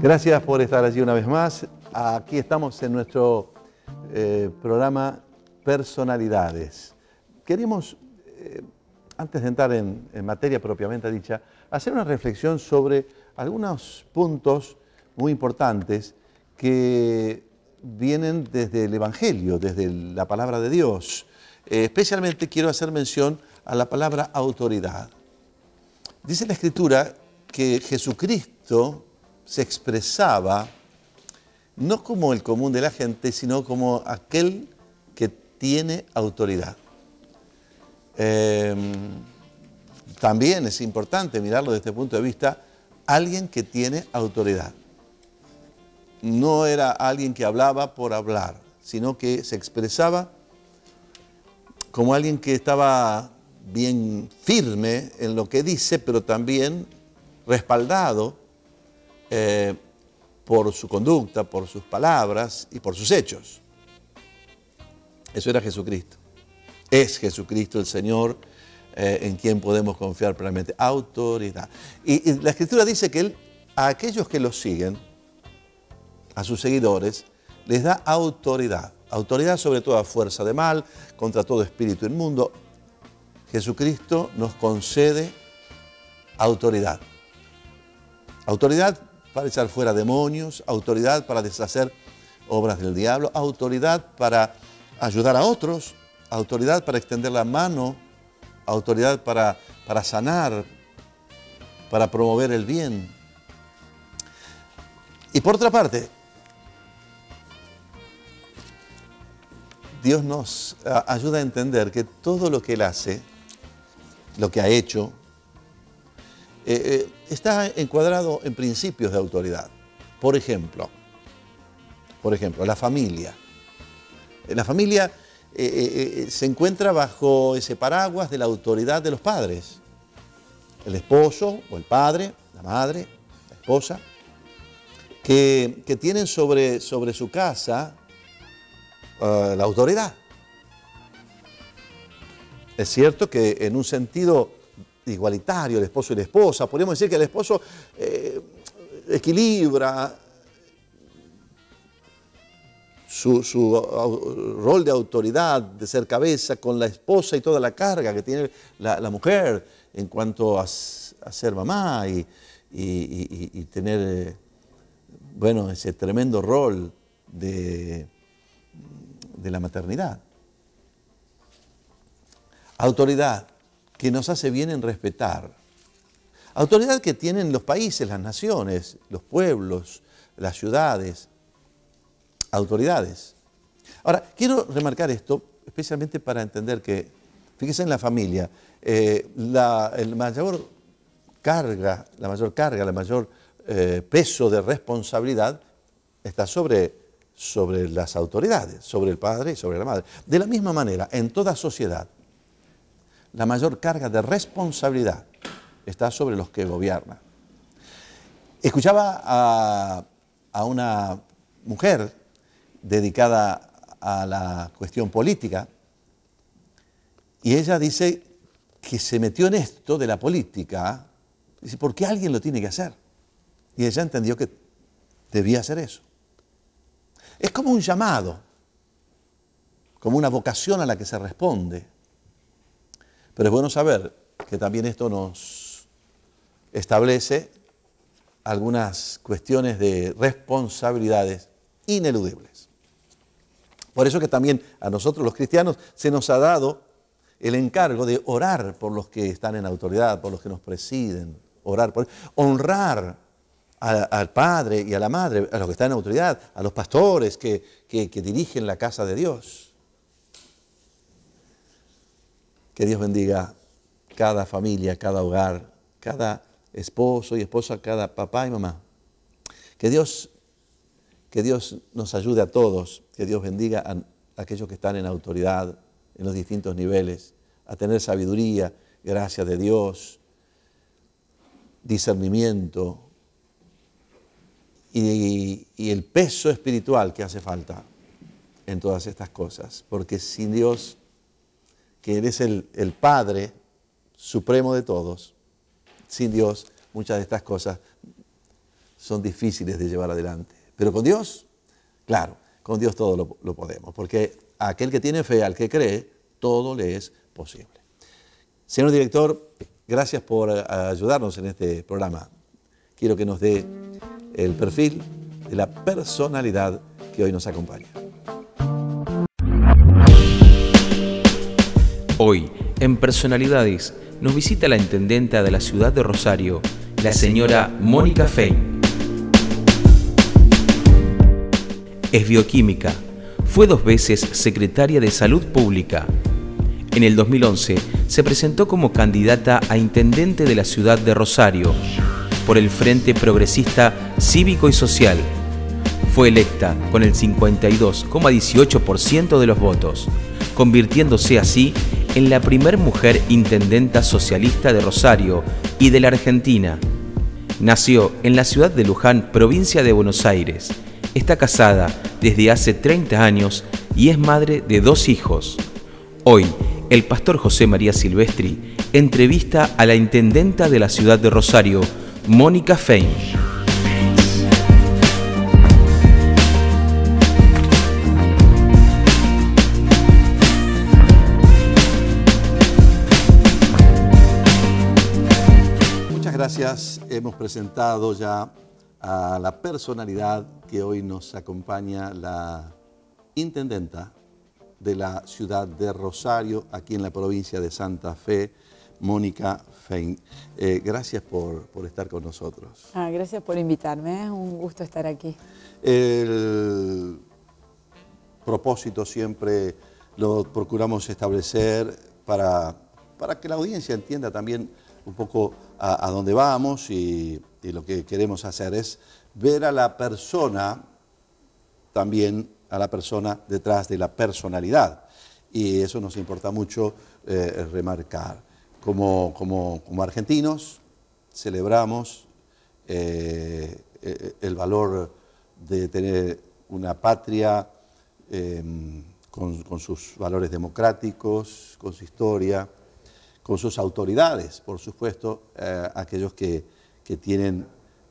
Gracias por estar allí una vez más. Aquí estamos en nuestro eh, programa Personalidades. Queremos, eh, antes de entrar en, materia propiamente dicha, hacer una reflexión sobre algunos puntos muy importantes que vienen desde el Evangelio, desde la palabra de Dios. Eh, especialmente quiero hacer mención a la palabra autoridad. Dice la Escritura que Jesucristo se expresaba no como el común de la gente, sino como aquel que tiene autoridad. Em, también es importante mirarlo desde este punto de vista, alguien que tiene autoridad. No era alguien que hablaba por hablar, sino que se expresaba como alguien que estaba bien firme en lo que dice, pero también respaldado eh, por su conducta, por sus palabras y por sus hechos. Eso era Jesucristo. Es Jesucristo el Señor eh, en quien podemos confiar plenamente. Autoridad. Y, y la Escritura dice que Él a aquellos que lo siguen, a sus seguidores, les da autoridad. Autoridad sobre toda fuerza de mal, contra todo espíritu inmundo. Jesucristo nos concede autoridad. Autoridad para echar fuera demonios, autoridad para deshacer obras del diablo, autoridad para ayudar a otros, autoridad para extender la mano, autoridad para, para sanar, para promover el bien. Y por otra parte, Dios nos ah, ayuda a entender que todo lo que Él hace, lo que ha hecho, eh, eh, está encuadrado en principios de autoridad. Por ejemplo, por ejemplo, la familia. La familia eh, se encuentra bajo ese paraguas de la autoridad de los padres. El esposo o el padre, la madre, la esposa, que, tienen sobre, sobre, su casa la autoridad. Es cierto que en un sentido igualitario, el esposo y la esposa. Podríamos decir que el esposo eh, equilibra su, rol de autoridad, de ser cabeza, con la esposa y toda la carga que tiene la, mujer en cuanto a, ser mamá y, tener, eh, bueno, ese tremendo rol de, de la maternidad. Autoridad, que nos hace bien en respetar. Autoridad que tienen los países, las naciones, los pueblos, las ciudades, autoridades. Ahora, quiero remarcar esto, especialmente para entender que, fíjense en la familia, eh, la, mayor carga, la mayor carga, la mayor eh, peso de responsabilidad está sobre, sobre las autoridades, sobre el padre y sobre la madre. De la misma manera, en toda sociedad, la mayor carga de responsabilidad está sobre los que gobiernan. Escuchaba a, una mujer dedicada a la cuestión política y ella dice que se metió en esto de la política, dice, porque alguien lo tiene que hacer. Y ella entendió que debía hacer eso. Es como un llamado, como una vocación a la que se responde. Pero es bueno saber que también esto nos establece algunas cuestiones de responsabilidades ineludibles. Por eso que también a nosotros los cristianos se nos ha dado el encargo de orar por los que están en autoridad, por los que nos presiden, orar por honrar al padre y a la madre, a los que están en autoridad, a los pastores que dirigen la casa de Dios. Que Dios bendiga cada familia, cada hogar, cada esposo y esposa, cada papá y mamá. Que Dios, que Dios nos ayude a todos, que Dios bendiga a aquellos que están en autoridad, en los distintos niveles, a tener sabiduría, gracia de Dios, discernimiento y el peso espiritual que hace falta en todas estas cosas, porque sin Dios que eres el, el Padre supremo de todos. Sin Dios, muchas de estas cosas son difíciles de llevar adelante. Pero con Dios, claro, con Dios todo lo, lo podemos, porque a aquel que tiene fe, al que cree, todo le es posible. Señor director, gracias por eh, ayudarnos en este programa. Quiero que nos dé el perfil de la personalidad que hoy nos acompaña. Hoy, en Personalidades, nos visita la intendenta de la ciudad de Rosario, la señora Mónica Fein. Es bioquímica. Fue dos veces secretaria de Salud Pública. En el 2011 se presentó como candidata a intendente de la ciudad de Rosario por el Frente Progresista Cívico y Social. Fue electa con el 52,18% de los votos, convirtiéndose así la primer mujer intendenta socialista de Rosario y de la Argentina. Nació en la ciudad de Luján, provincia de Buenos Aires. Está casada desde hace 30 años y es madre de dos hijos. Hoy, el pastor José María Silvestri entrevista a la intendenta de la ciudad de Rosario, Mónica Fein. gracias. Hemos presentado ya a la personalidad que hoy nos acompaña, la intendenta de la ciudad de Rosario, aquí en la provincia de Santa Fe, Mónica Fein. Eh, gracias por, estar con nosotros. Ah, gracias por invitarme, es un gusto estar aquí. El propósito siempre lo procuramos establecer para, para que la audiencia entienda también un poco a, dónde vamos y, lo que queremos hacer es ver a la persona, también a la persona detrás de la personalidad. Y eso nos importa mucho eh, remarcar. Como, argentinos celebramos eh, eh, el valor de tener una patria con sus valores democráticos, con su historia, con sus autoridades, por supuesto, eh, aquellos que, tienen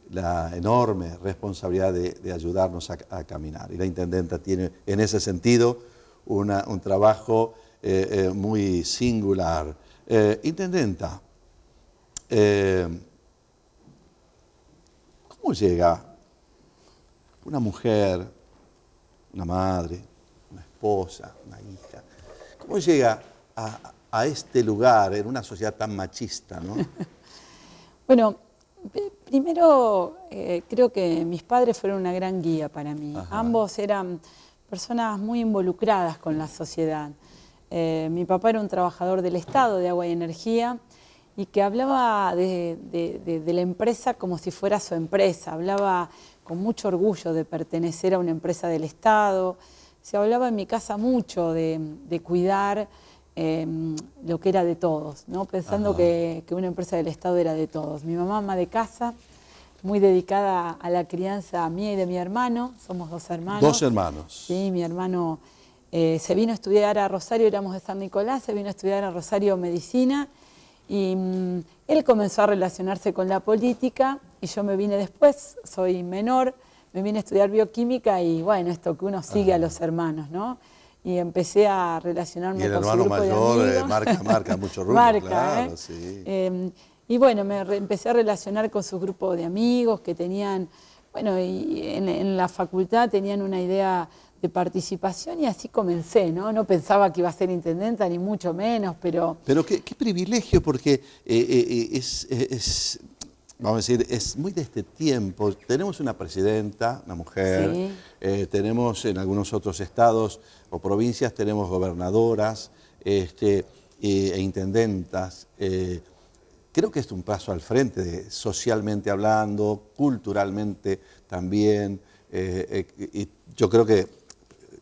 la enorme responsabilidad de, ayudarnos a, caminar. Y la intendenta tiene en ese sentido un trabajo eh, eh, muy singular. intendenta, ¿cómo llega una mujer, una madre, una esposa, una hija? ¿Cómo llega a, a este lugar en una sociedad tan machista? ¿no? bueno, eh, primero eh, creo que mis padres fueron una gran guía para mí. Ambos eran personas muy involucradas con la sociedad. Eh, mi papá era un trabajador del Estado de Agua y Energía y que hablaba de, de, la empresa como si fuera su empresa, hablaba con mucho orgullo de pertenecer a una empresa del Estado, se hablaba en mi casa mucho de, cuidar Em, lo que era de todos, ¿no? pensando que, una empresa del Estado era de todos. Mi mamá, ama de casa, muy dedicada a la crianza mía y de mi hermano, somos dos hermanos. Dos hermanos. Sí, mi hermano eh, se vino a estudiar a Rosario, éramos de San Nicolás, se vino a estudiar a Rosario Medicina y mm, él comenzó a relacionarse con la política y yo me vine después, soy menor, me vine a estudiar bioquímica y bueno, esto que uno sigue a los hermanos, ¿no? y empecé a relacionarme con el hermano mayor eh, marca, marca mucho rumbo, marca, ¿eh? em, y bueno, me empecé a relacionar con su grupo de amigos que tenían, bueno, y en, la facultad tenían una idea de participación y así comencé, ¿no? No pensaba que iba a ser intendenta, ni mucho menos, pero... Pero qué, privilegio, porque eh, es vamos a decir, es muy de este tiempo. Tenemos una presidenta, una mujer, eh, tenemos en algunos otros estados o provincias, tenemos gobernadoras este, e, intendentas. Eh, creo que es un paso al frente, socialmente hablando, culturalmente también. Eh, y yo creo que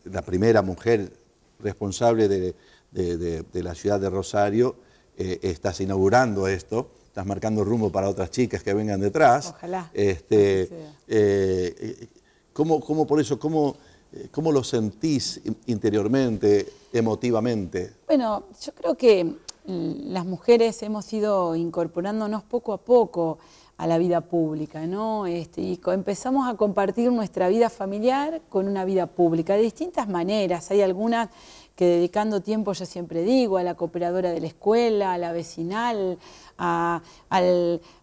la primera mujer responsable de, de la ciudad de Rosario estás inaugurando esto estás marcando rumbo para otras chicas que vengan detrás. Ojalá. Este, eh, eh, ¿cómo, por eso, cómo, eh, cómo lo sentís interiormente, emotivamente? Bueno, yo creo que mm, las mujeres hemos ido incorporándonos poco a poco a la vida pública, ¿no? Este, y empezamos a compartir nuestra vida familiar con una vida pública de distintas maneras. Hay algunas que dedicando tiempo, yo siempre digo, a la cooperadora de la escuela, a la vecinal, al,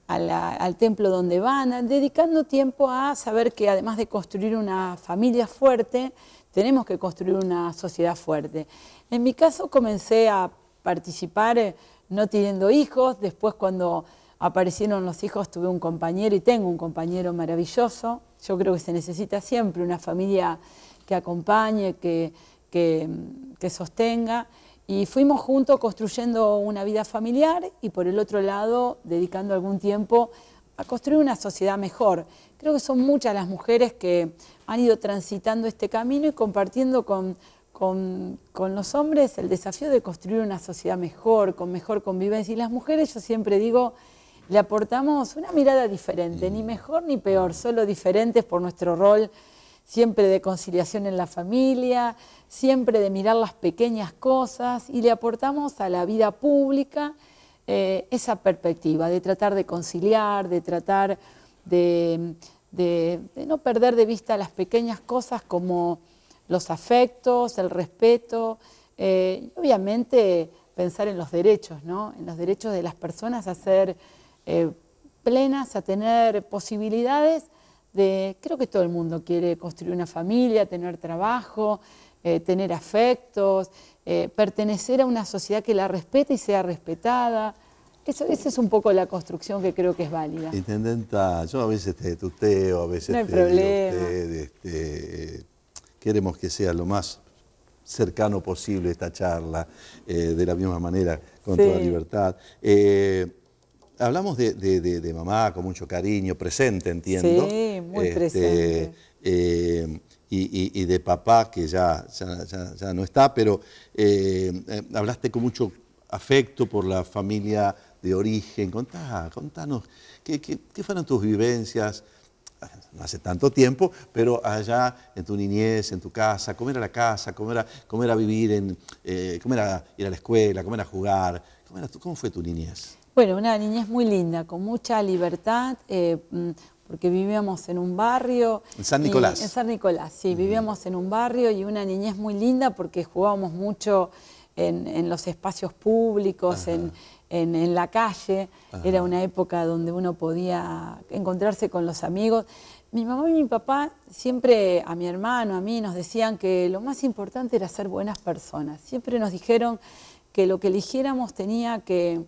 al templo donde van, dedicando tiempo a saber que además de construir una familia fuerte, tenemos que construir una sociedad fuerte. En mi caso comencé a participar eh, no teniendo hijos, después cuando aparecieron los hijos tuve un compañero y tengo un compañero maravilloso. Yo creo que se necesita siempre una familia que acompañe, que, que, sostenga. Y fuimos juntos construyendo una vida familiar y por el otro lado dedicando algún tiempo a construir una sociedad mejor. Creo que son muchas las mujeres que han ido transitando este camino y compartiendo con, con, los hombres el desafío de construir una sociedad mejor, con mejor convivencia. Y las mujeres, yo siempre digo, le aportamos una mirada diferente, ni mejor ni peor, solo diferentes por nuestro rol siempre de conciliación en la familia, siempre de mirar las pequeñas cosas y le aportamos a la vida pública eh, esa perspectiva de tratar de conciliar, de tratar de, no perder de vista las pequeñas cosas como los afectos, el respeto, eh, y obviamente pensar en los derechos, ¿no? en los derechos de las personas a ser eh, plenas, a tener posibilidades de, creo que todo el mundo quiere construir una familia, tener trabajo, eh, tener afectos, eh, pertenecer a una sociedad que la respete y sea respetada. Eso, esa es un poco la construcción que creo que es válida. Intendenta, yo a veces te tuteo, a veces no hay problema. Este, queremos que sea lo más cercano posible esta charla, eh, de la misma manera, con toda libertad hablamos de, mamá con mucho cariño, presente, entiendo. Sí, muy este, presente. Eh, y, de papá, que ya, no está, pero eh, eh, hablaste con mucho afecto por la familia de origen. Contá, contanos, ¿qué, fueron tus vivencias? no hace tanto tiempo, pero allá en tu niñez, en tu casa, cómo era la casa, cómo era, vivir, en, eh, cómo era ir a la escuela, cómo era jugar, cómo fue tu niñez. Bueno, una niñez muy linda, con mucha libertad, eh, mm, porque vivíamos en un barrio. En San Nicolás. en San Nicolás, sí, vivíamos en un barrio y una niñez muy linda porque jugábamos mucho en, los espacios públicos, en, la calle. Era una época donde uno podía encontrarse con los amigos. Mi mamá y mi papá siempre a mi hermano, a mí, nos decían que lo más importante era ser buenas personas. Siempre nos dijeron que lo que eligiéramos tenía que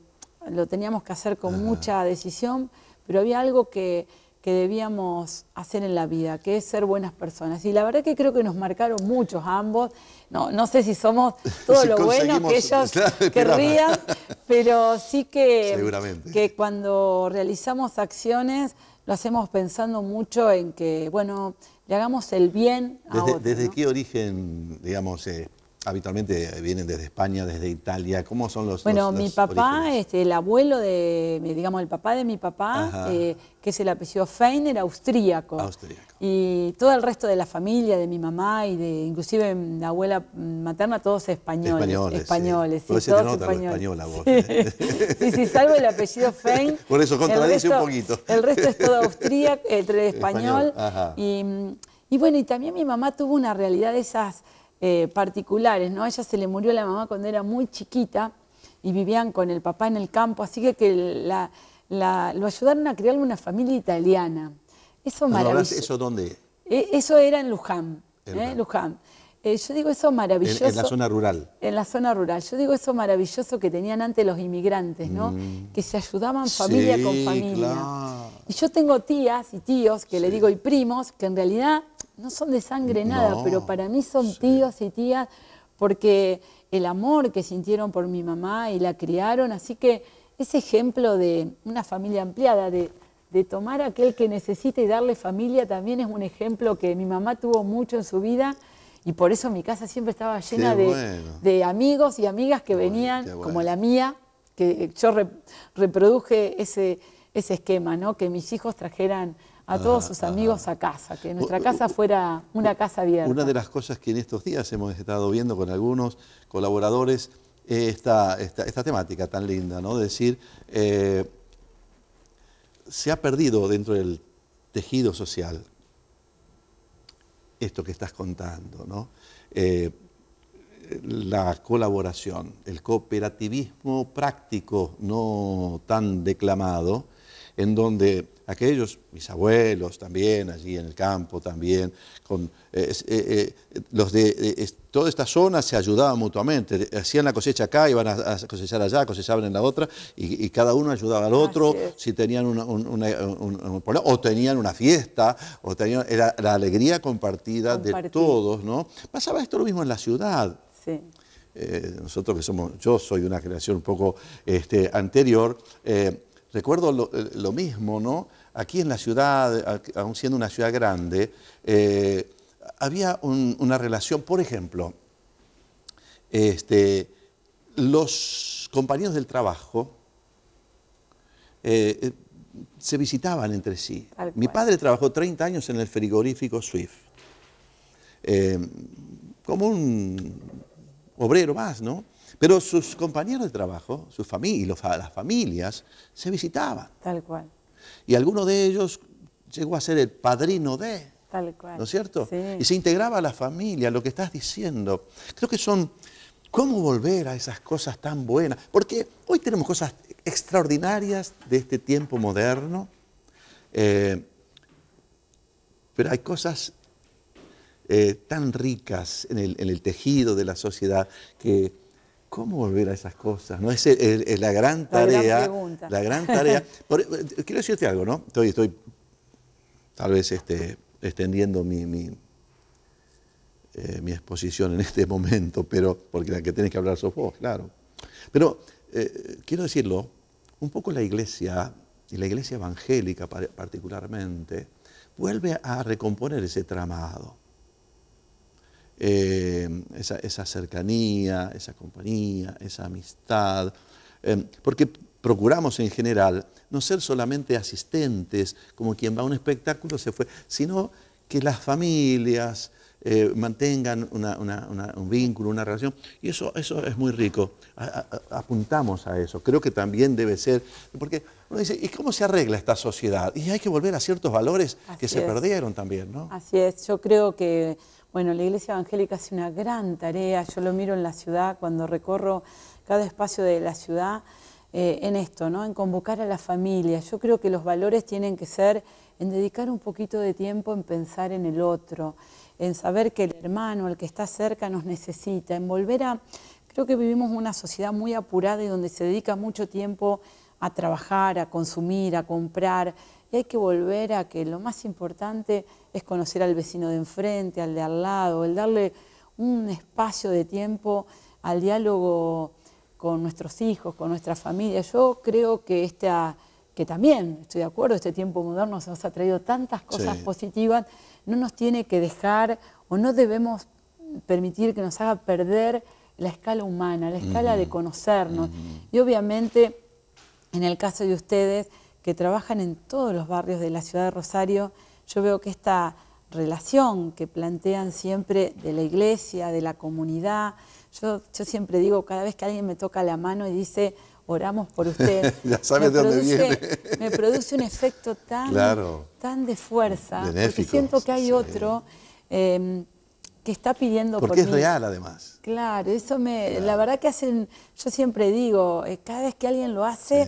lo teníamos que hacer con mucha decisión, pero había algo que, que debíamos hacer en la vida, que es ser buenas personas. Y la verdad que creo que nos marcaron muchos ambos. No, no sé si somos todo lo bueno que ellos querrían, pero sí que, que cuando realizamos acciones lo hacemos pensando mucho en que, bueno, le hagamos el bien a ¿Desde, ¿Desde qué origen, digamos, eh, habitualmente vienen desde España, desde Italia. ¿Cómo son los Bueno, mi papá, este, el abuelo de, digamos, el papá de mi papá, eh, que es el apellido Fein, era austríaco. Y todo el resto de la familia, de mi mamá y de inclusive la abuela materna, todos españoles. Españoles. españoles sí. sí, todos ¿eh? Sí. sí. salvo el apellido Fein. Por eso contradice un poquito. El resto es todo austríaco, entre español. Y, y bueno, y también mi mamá tuvo una realidad de esas eh, particulares, ¿no? A ella se le murió la mamá cuando era muy chiquita y vivían con el papá en el campo, así que, lo ayudaron a crear una familia italiana. Eso maravilloso. ¿Eso dónde? Eh, eso era en Luján. ¿eh? Luján. yo digo eso maravilloso. En, la zona rural. En la zona rural. Yo digo eso maravilloso que tenían antes los inmigrantes, ¿no? Mm. Que se ayudaban familia con familia. Claro. Y yo tengo tías y tíos que le digo y primos que en realidad no son de sangre nada, pero para mí son tíos y tías porque el amor que sintieron por mi mamá y la criaron, así que ese ejemplo de una familia ampliada, de, de tomar aquel que necesita y darle familia, también es un ejemplo que mi mamá tuvo mucho en su vida y por eso mi casa siempre estaba llena de, amigos y amigas que venían, como la mía, que yo reproduje ese, ese esquema, ¿no? que mis hijos trajeran a todos sus amigos a casa, que nuestra casa fuera una casa abierta. Una de las cosas que en estos días hemos estado viendo con algunos colaboradores es esta, temática tan linda, ¿no? De decir, eh, se ha perdido dentro del tejido social esto que estás contando, ¿no? Eh, la colaboración, el cooperativismo práctico, no tan declamado, en donde aquellos, mis abuelos también, allí en el campo también, con, eh, eh, eh, los de toda esta zona se ayudaban mutuamente, hacían la cosecha acá, iban a, cosechar allá, cosechaban en la otra, y, cada uno ayudaba al otro, si tenían una, o tenían una fiesta, o tenían, era la alegría compartida de todos, ¿no? Pasaba esto lo mismo en la ciudad. nosotros que somos, yo soy una generación un poco este, anterior, Recuerdo eh, lo, mismo, ¿no? Aquí en la ciudad, aún siendo una ciudad grande, eh, había una relación, por ejemplo, este, los compañeros del trabajo eh, se visitaban entre sí. Mi padre trabajó 30 años en el frigorífico Swift, como un obrero más, ¿no? Pero sus compañeros de trabajo, sus familias, las familias, se visitaban. Tal cual. Y alguno de ellos llegó a ser el padrino de. Tal cual. ¿No es cierto? Sí. Y se integraba a la familia, lo que estás diciendo. Creo que son. ¿Cómo volver a esas cosas tan buenas? Porque hoy tenemos cosas extraordinarias de este tiempo moderno, eh, pero hay cosas eh, tan ricas en el, tejido de la sociedad que ¿Cómo volver a esas cosas? ¿No? Es, la gran tarea. La, gran, tarea. quiero decirte algo, ¿no? Estoy, estoy tal vez este, extendiendo eh, mi, exposición en este momento, pero porque la que tienes que hablar sos vos, claro. Pero eh, quiero decirlo, un poco la iglesia, y la iglesia evangélica particularmente, vuelve a recomponer ese tramado. Eh, esa, cercanía, esa compañía, esa amistad, em, porque procuramos en general no ser solamente asistentes, como quien va a un espectáculo se fue, sino que las familias eh, mantengan un vínculo, una relación, y eso, eso es muy rico, apuntamos a eso, creo que también debe ser, porque uno dice, ¿y cómo se arregla esta sociedad? Y hay que volver a ciertos valores que se perdieron también, ¿no? Así es, yo creo que, bueno, la Iglesia Evangélica hace una gran tarea, yo lo miro en la ciudad, cuando recorro cada espacio de la ciudad, eh, en esto, ¿no? En convocar a la familia. Yo creo que los valores tienen que ser en dedicar un poquito de tiempo en pensar en el otro, en saber que el hermano, el que está cerca, nos necesita, en volver a... Creo que vivimos una sociedad muy apurada y donde se dedica mucho tiempo a trabajar, a consumir, a comprar. Y hay que volver a que lo más importante es conocer al vecino de enfrente, al de al lado, el darle un espacio de tiempo al diálogo con nuestros hijos, con nuestra familia. Yo creo que esta, que también estoy de acuerdo, este tiempo moderno nos ha traído tantas cosas positivas, no nos tiene que dejar o no debemos permitir que nos haga perder la escala humana, la escala de conocernos. Y obviamente en el caso de ustedes, que trabajan en todos los barrios de la ciudad de Rosario, yo veo que esta relación que plantean siempre de la iglesia, de la comunidad, yo, siempre digo, cada vez que alguien me toca la mano y dice, oramos por usted, me, produce, un efecto tan, tan de fuerza, porque siento que hay otro. Em, que está pidiendo Porque es real además. Claro, eso me, la verdad que hacen, yo siempre digo, eh, cada vez que alguien lo hace,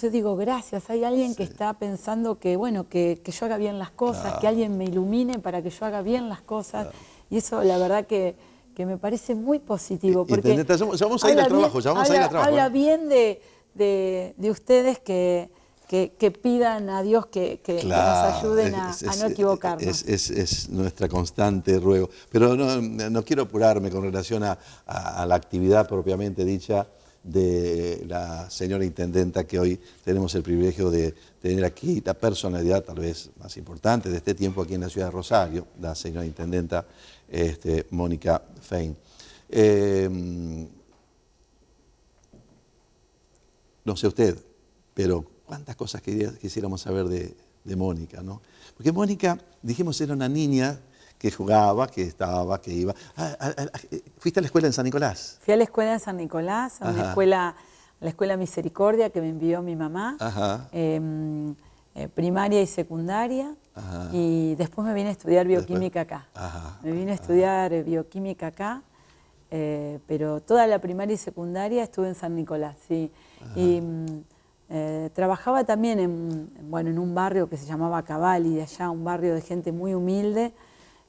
yo digo gracias, hay alguien que está pensando que bueno, que, yo haga bien las cosas, que alguien me ilumine para que yo haga bien las cosas. Y eso la verdad que, me parece muy positivo. Porque ya vamos a ir al trabajo, ya vamos a ir al trabajo. Habla ¿eh? bien de, de ustedes que que, pidan a Dios que, nos ayuden a, no equivocarnos. Es, nuestra constante ruego. Pero no, quiero apurarme con relación a, la actividad propiamente dicha de la señora intendenta que hoy tenemos el privilegio de tener aquí, la personalidad tal vez más importante de este tiempo aquí en la ciudad de Rosario, la señora intendenta este, Mónica Fein. Em, no sé usted, pero cuántas cosas quisiéramos saber de, Mónica, ¿no? Porque Mónica, dijimos, era una niña que jugaba, que estaba, que iba. Ah, ah, ah, ¿Fuiste a la escuela en San Nicolás? Fui a la escuela en San Nicolás, a escuela, la escuela Misericordia que me envió mi mamá, em, eh, primaria y secundaria, y después me vine a estudiar bioquímica acá. Me vine a estudiar bioquímica acá, eh, pero toda la primaria y secundaria estuve en San Nicolás, sí. Y, mm, eh, trabajaba también en, bueno, en un barrio que se llamaba y de allá, un barrio de gente muy humilde.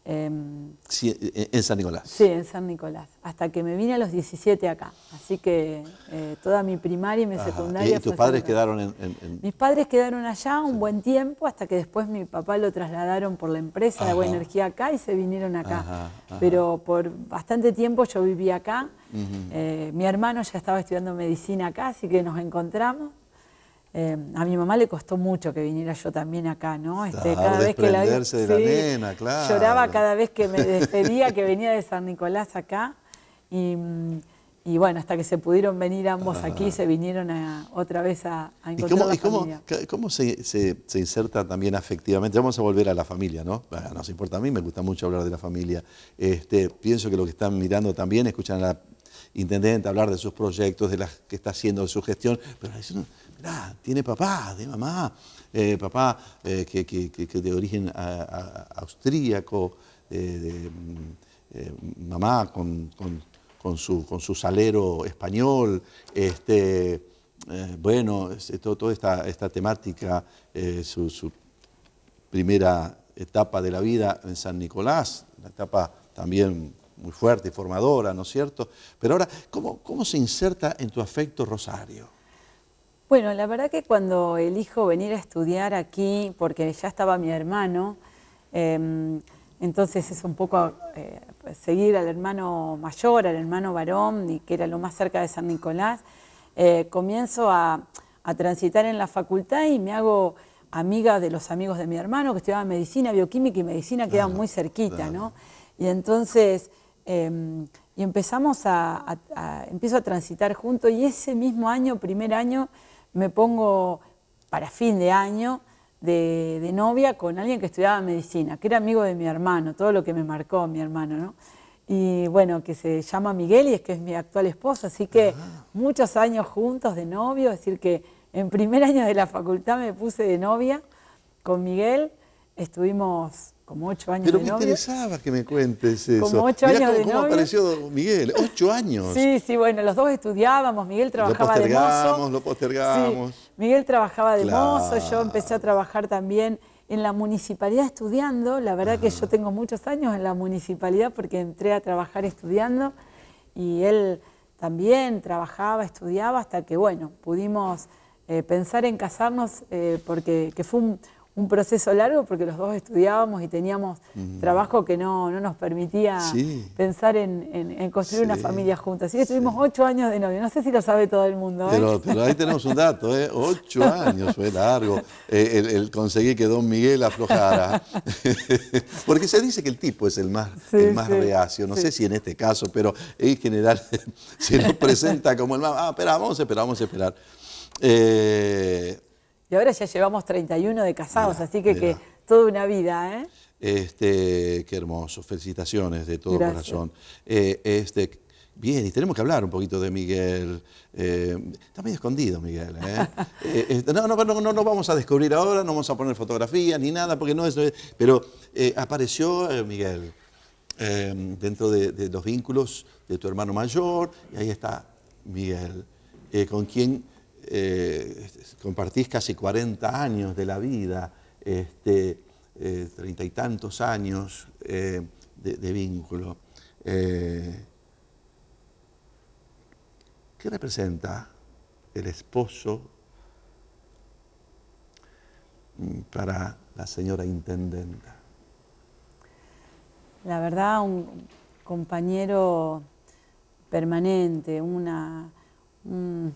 Em, sí, eh, en San Nicolás. Sí, en San Nicolás. Hasta que me vine a los 17 acá. Así que eh, toda mi primaria y mi secundaria. ¿Y, tus padres quedaron en, Mis padres quedaron allá un buen tiempo, hasta que después mi papá lo trasladaron por la empresa de y Energía acá y se vinieron acá. Pero por bastante tiempo yo viví acá. mi hermano ya estaba estudiando medicina acá, así que nos encontramos. Eh, a mi mamá le costó mucho que viniera yo también acá, ¿no? Este, cada vez que la, de la nena, claro. Lloraba cada vez que me despedía que venía de San Nicolás acá. Y, bueno, hasta que se pudieron venir ambos ah. aquí, se vinieron otra vez a, encontrar ¿Y cómo, la familia. cómo, se, inserta también afectivamente? Vamos a volver a la familia, ¿no? Bueno, nos importa a mí, me gusta mucho hablar de la familia. Este, pienso que lo que están mirando también, escuchan a la intendente, hablar de sus proyectos, de las que está haciendo, de su gestión, pero dice, mira tiene papá, de mamá, eh, papá eh, que, de origen austríaco, eh, mm, mamá con, su, con su salero español, este, bueno, toda esta, esta temática, su, su primera etapa de la vida en San Nicolás, la etapa también muy fuerte y formadora, ¿no es cierto? Pero ahora, ¿cómo, ¿cómo se inserta en tu afecto Rosario? Bueno, la verdad que cuando elijo venir a estudiar aquí, porque ya estaba mi hermano, em, entonces es un poco eh, seguir al hermano mayor, al hermano varón, que era lo más cerca de San Nicolás, eh, comienzo a, a transitar en la facultad y me hago amiga de los amigos de mi hermano que estudiaba medicina, bioquímica y medicina, quedan muy cerquita, ¿no? Y entonces Em, y empezamos a, empiezo a transitar juntos y ese mismo año, primer año, me pongo para fin de año de, novia con alguien que estudiaba medicina, que era amigo de mi hermano, todo lo que me marcó mi hermano, ¿no? Y bueno, que se llama Miguel y es que es mi actual esposo, así que ah. muchos años juntos de novio, es decir, que en primer año de la facultad me puse de novia con Miguel, estuvimos como ocho años Pero de Pero me interesaba que me cuentes eso. Como ocho años cómo, de cómo apareció Miguel? Ocho años. Sí, sí, bueno, los dos estudiábamos, Miguel trabajaba de mozo. Lo postergamos, sí, Miguel trabajaba de mozo, yo empecé a trabajar también en la municipalidad estudiando. La verdad que yo tengo muchos años en la municipalidad porque entré a trabajar estudiando y él también trabajaba, estudiaba, hasta que, bueno, pudimos eh, pensar en casarnos eh, porque fue un un proceso largo porque los dos estudiábamos y teníamos trabajo que no, nos permitía pensar en, construir una familia juntas. Así que estuvimos ocho años de novio. No sé si lo sabe todo el mundo. ¿eh? Pero, ahí tenemos un dato, ¿eh? ocho años, fue largo. Eh, el, conseguir que don Miguel aflojara. porque se dice que el tipo es el más, el más reacio. No sé si en este caso, pero en general se nos presenta como el más... Ah, vamos a esperar. Eh, y ahora ya llevamos 31 de casados, así que, toda una vida, ¿eh? Este, qué hermoso, felicitaciones de todo corazón. Eh, este, bien, y tenemos que hablar un poquito de Miguel. Eh, está medio escondido, Miguel. no, no, no, no, vamos a descubrir ahora, no vamos a poner fotografías ni nada, porque no es. Pero apareció Miguel em, dentro de, de, los vínculos de tu hermano mayor, y ahí está Miguel, con quien eh, compartís casi 40 años de la vida, este, eh, treinta y tantos años eh, de, vínculo. ¿Qué representa el esposo mm, para la señora intendenta? La verdad, un compañero permanente, una, un,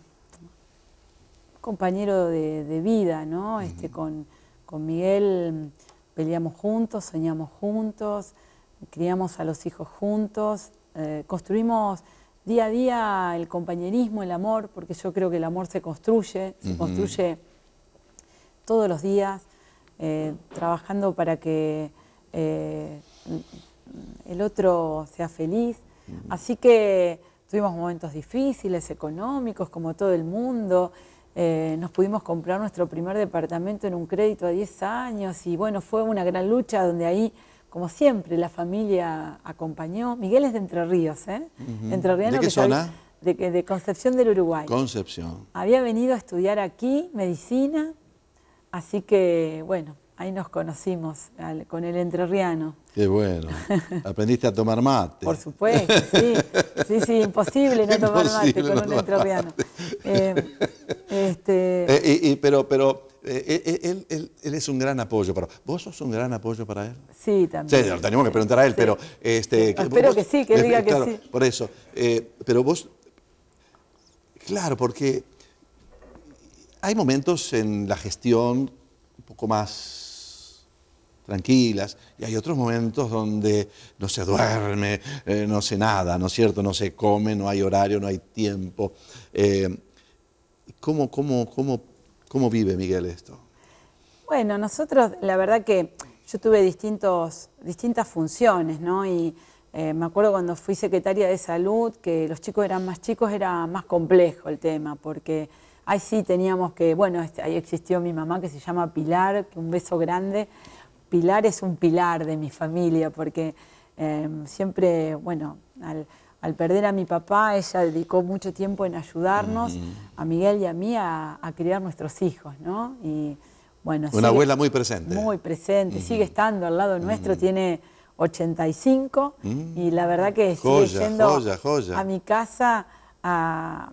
compañero de, vida, ¿no? Este, con, Miguel mm, peleamos juntos, soñamos juntos, criamos a los hijos juntos, eh, construimos día a día el compañerismo, el amor, porque yo creo que el amor se construye, se construye todos los días, eh, trabajando para que eh, el otro sea feliz. Así que tuvimos momentos difíciles, económicos, como todo el mundo. Eh, nos pudimos comprar nuestro primer departamento en un crédito a 10 años y bueno, fue una gran lucha donde ahí, como siempre, la familia acompañó. Miguel es de Entre Ríos, ¿eh? Entre Ríos, ¿De qué que zona? de, Concepción del Uruguay. Concepción. Había venido a estudiar aquí medicina, así que bueno, Ahí nos conocimos con el entrerriano. Qué bueno. Aprendiste a tomar mate. Por supuesto, sí. Sí, sí, imposible no tomar mate con un entrerriano. Eh, este... Eh, pero pero eh, él, es un gran apoyo para vos. sos un gran apoyo para él? Sí, también. Sí, lo tenemos que preguntar a él, pero... Este, Espero que sí, que diga que sí. Por eso. pero vos... Claro, porque hay momentos en la gestión un poco más tranquilas, y hay otros momentos donde no se duerme, eh, no se nada, ¿no es cierto? No se come, no hay horario, no hay tiempo. Eh, ¿cómo, vive Miguel esto? Bueno, nosotros, la verdad que yo tuve distintos, distintas funciones, ¿no? Y eh, me acuerdo cuando fui secretaria de salud, que los chicos eran más chicos, era más complejo el tema, porque ahí sí teníamos que, bueno, este, ahí existió mi mamá que se llama Pilar, un beso grande, pilar es un pilar de mi familia, porque em, siempre, bueno, al, perder a mi papá, ella dedicó mucho tiempo en ayudarnos, a Miguel y a mí, a, criar nuestros hijos, ¿no? Y, bueno, Una abuela muy presente. Muy presente, sigue estando al lado nuestro, tiene 85 y la verdad que sigue yendo a mi casa a,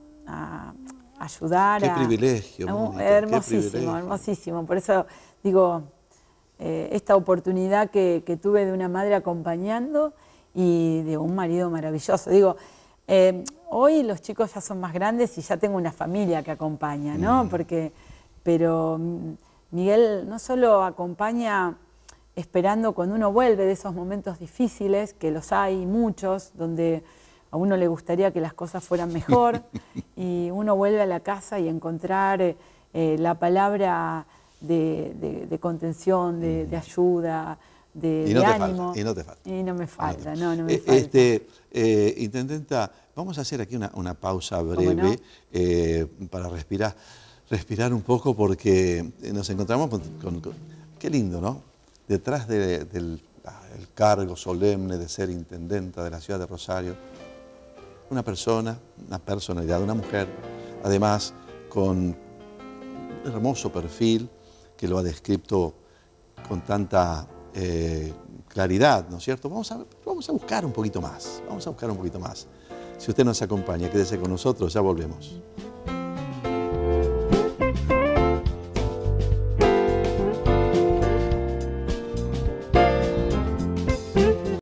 ayudar. Qué privilegio. hermosísimo, hermosísimo. Por eso digo, eh, esta oportunidad que, tuve de una madre acompañando y de un marido maravilloso. Digo, eh, hoy los chicos ya son más grandes y ya tengo una familia que acompaña, ¿no? Mm. Porque, pero mm, Miguel no solo acompaña esperando cuando uno vuelve de esos momentos difíciles, que los hay muchos, donde a uno le gustaría que las cosas fueran mejor, y uno vuelve a la casa y encontrar eh, la palabra de, contención, mm. de, ayuda, de, y no ánimo. y no te falta. Y no me ah, falta, no, no, me eh, falta. Este, eh, intendenta, vamos a hacer aquí una, pausa breve eh, para respirar, respirar un poco porque nos encontramos con, qué lindo, ¿no? Detrás del ah, cargo solemne de ser intendenta de la ciudad de Rosario, una persona, una personalidad, una mujer, además con hermoso perfil, que lo ha descrito con tanta eh, claridad, ¿no es cierto? Vamos a, vamos a buscar un poquito más, vamos a buscar un poquito más. Si usted nos acompaña, quédese con nosotros, ya volvemos.